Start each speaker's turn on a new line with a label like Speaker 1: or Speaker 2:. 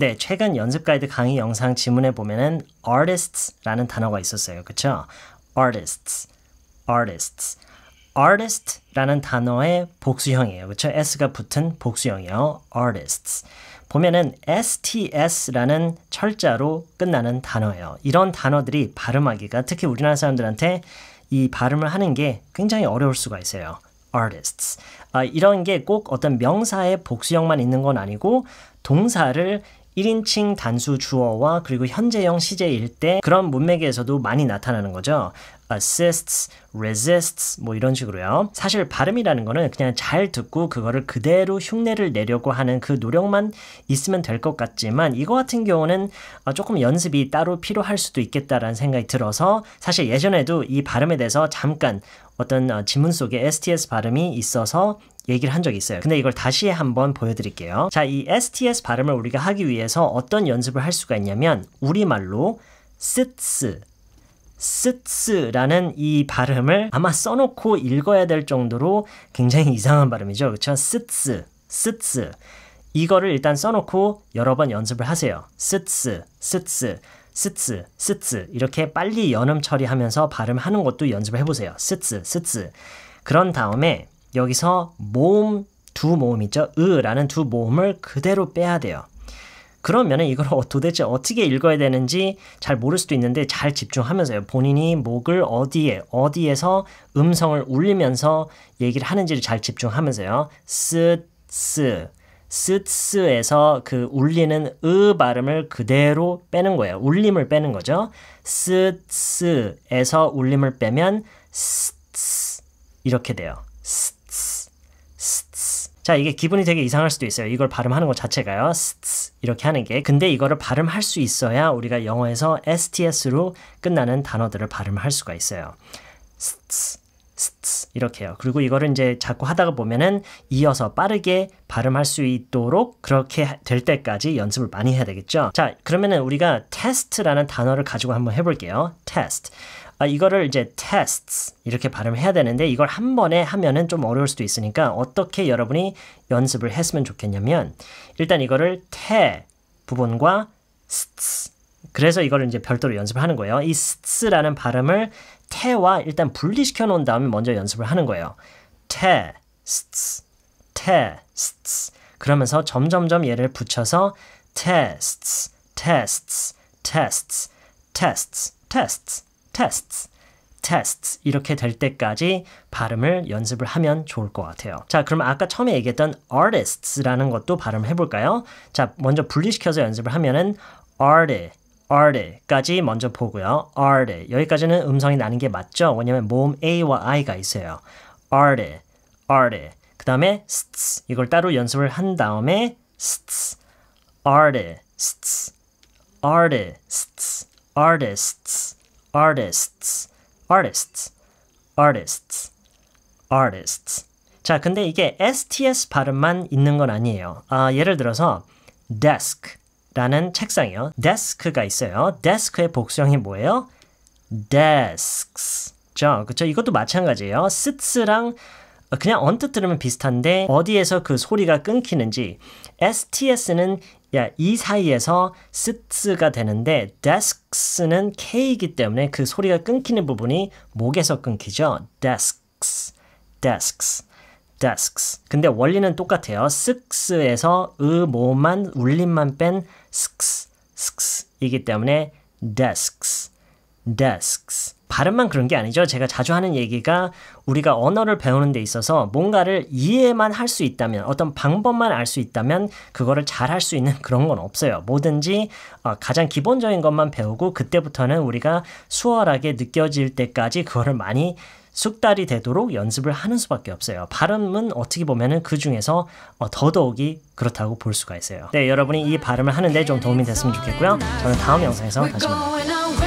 Speaker 1: 네, 최근 연습 가이드 강의 영상 지문에 보면은 artists라는 단어가 있었어요. 그쵸? artists, artists. artist라는 단어의 복수형이에요. 그쵸죠 s가 붙은 복수형이요. 에 artists. 보면은 sts라는 철자로 끝나는 단어예요. 이런 단어들이 발음하기가 특히 우리나라 사람들한테 이 발음을 하는 게 굉장히 어려울 수가 있어요. artists. 아, 이런 게 꼭 어떤 명사의 복수형만 있는 건 아니고 동사를 1인칭 단수 주어와 그리고 현재형 시제일 때 그런 문맥에서도 많이 나타나는 거죠. assists, resists 뭐 이런 식으로요. 사실 발음이라는 거는 그냥 잘 듣고 그거를 그대로 흉내를 내려고 하는 그 노력만 있으면 될 것 같지만 이거 같은 경우는 어, 조금 연습이 따로 필요할 수도 있겠다라는 생각이 들어서 사실 예전에도 이 발음에 대해서 잠깐 어떤 어, 지문 속에 STS 발음이 있어서 얘기를 한 적이 있어요. 근데 이걸 다시 한번 보여드릴게요. 자, 이 STS 발음을 우리가 하기 위해서 어떤 연습을 할 수가 있냐면 우리말로 sits 스츠라는 이 발음을 아마 써놓고 읽어야 될 정도로 굉장히 이상한 발음이죠. 그렇죠? 스츠, 스츠. 이거를 일단 써놓고 여러 번 연습을 하세요. 스츠, 스츠, 스츠, 스츠. 이렇게 빨리 연음 처리하면서 발음하는 것도 연습을 해보세요. 스츠, 스츠. 그런 다음에 여기서 모음 두 모음 있죠? 으라는 두 모음을 그대로 빼야 돼요. 그러면 이걸 어, 도대체 어떻게 읽어야 되는지 잘 모를 수도 있는데 잘 집중하면서요. 본인이 목을 어디에 어디에서 음성을 울리면서 얘기를 하는지를 잘 집중하면서요. 쓰쓰 쓰쓰에서 그 울리는 으 발음을 그대로 빼는 거예요. 울림을 빼는 거죠. 쓰쓰에서 울림을 빼면 쓰쓰 이렇게 돼요. 쓰 자, 이게 기분이 되게 이상할 수도 있어요. 이걸 발음하는 것 자체가요. 스츠 이렇게 하는 게. 근데 이거를 발음할 수 있어야 우리가 영어에서 sts로 끝나는 단어들을 발음할 수가 있어요. 스츠, 스츠. 이렇게요. 그리고 이거를 이제 자꾸 하다가 보면은 이어서 빠르게 발음할 수 있도록 그렇게 될 때까지 연습을 많이 해야 되겠죠. 자, 그러면은 우리가 테스트라는 단어를 가지고 한번 해볼게요. 테스트. 아, 이거를 이제 tests 이렇게 발음해야 되는데 이걸 한 번에 하면은 좀 어려울 수도 있으니까 어떻게 여러분이 연습을 했으면 좋겠냐면 일단 이거를 테 부분과 sts 그래서 이걸 이제 별도로 연습을 하는 거예요. 이 스라는 발음을 태와 일단 분리시켜 놓은 다음에 먼저 연습을 하는 거예요. 태, 스츠, 태, 스츠. 그러면서 점점점 얘를 붙여서 테스트, 테스트, 테스트, 테스트, 테스트, 테스트, t s t 이렇게 될 때까지 발음을 연습을 하면 좋을 것 같아요. 자, 그럼 아까 처음에 얘기했던 artists라는 것도 발음해 볼까요? 자, 먼저 분리시켜서 연습을 하면은 artist art까지 먼저 보고요. art 여기까지는 음성이 나는 게 맞죠? 왜냐면 모음 a와 i가 있어요. art, art. 그 다음에 sts 이걸 따로 연습을 한 다음에 sts, artists, artists, artists, artists, artists, artists, artists. 자, 근데 이게 sts 발음만 있는 건 아니에요. 아, 예를 들어서 desk 라는 책상이요. 데스크가 있어요. 데스크의 복수형이 뭐예요? desks. 그쵸? 그쵸? 이것도 마찬가지예요. sits랑 그냥 언뜻 들으면 비슷한데 어디에서 그 소리가 끊기는지 sts는 야, 이 사이에서 스츠가 되는데 desk는 k이기 때문에 그 소리가 끊기는 부분이 목에서 끊기죠. desks, desks. desks. 근데 원리는 똑같아요. six에서 으모만 울림만 뺀 six, six이기 때문에 desks, desks. 발음만 그런 게 아니죠. 제가 자주 하는 얘기가 우리가 언어를 배우는 데 있어서 뭔가를 이해만 할 수 있다면 어떤 방법만 알 수 있다면 그거를 잘 할 수 있는 그런 건 없어요. 뭐든지 어, 가장 기본적인 것만 배우고 그때부터는 우리가 수월하게 느껴질 때까지 그거를 많이 숙달이 되도록 연습을 하는 수밖에 없어요. 발음은 어떻게 보면은 그 중에서 어, 더더욱이 그렇다고 볼 수가 있어요. 네, 여러분이 이 발음을 하는데 좀 도움이 됐으면 좋겠고요. 저는 다음 영상에서 다시 만나요.